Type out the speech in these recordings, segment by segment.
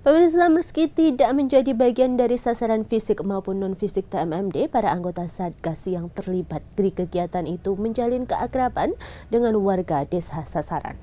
Pemirsa meski tidak menjadi bagian dari sasaran fisik maupun non-fisik TMMD, para anggota Satgas yang terlibat di kegiatan itu menjalin keakraban dengan warga desa sasaran.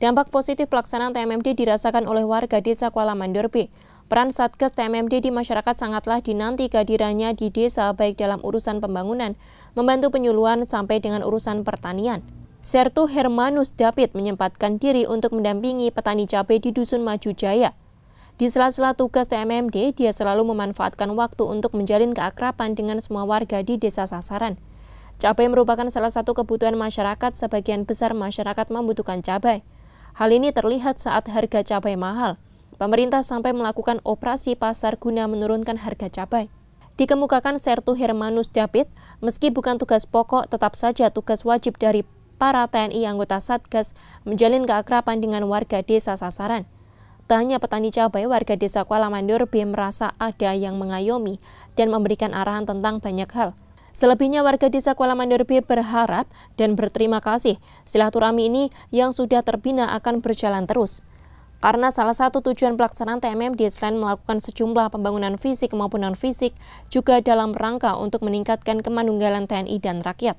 Dampak positif pelaksanaan TMMD dirasakan oleh warga desa Kuala Mandurpi. Peran Satgas TMMD di masyarakat sangatlah dinanti kehadirannya di desa baik dalam urusan pembangunan, membantu penyuluhan sampai dengan urusan pertanian. Sertu Hermanus David menyempatkan diri untuk mendampingi petani cabai di Dusun Maju Jaya. Di sela-sela tugas TMMD, dia selalu memanfaatkan waktu untuk menjalin keakraban dengan semua warga di desa sasaran. Cabai merupakan salah satu kebutuhan masyarakat, sebagian besar masyarakat membutuhkan cabai. Hal ini terlihat saat harga cabai mahal. Pemerintah sampai melakukan operasi pasar guna menurunkan harga cabai. Dikemukakan Sertu Hermanus David, meski bukan tugas pokok, tetap saja tugas wajib dari para TNI anggota Satgas menjalin keakraban dengan warga desa sasaran. Tak hanya petani cabai, warga desa Kuala Mandur B merasa ada yang mengayomi dan memberikan arahan tentang banyak hal. Selebihnya warga desa Kuala Mandur B berharap dan berterima kasih silaturahmi ini yang sudah terbina akan berjalan terus karena salah satu tujuan pelaksanaan TMMD selain melakukan sejumlah pembangunan fisik maupun non-fisik, juga dalam rangka untuk meningkatkan kemanunggalan TNI dan rakyat.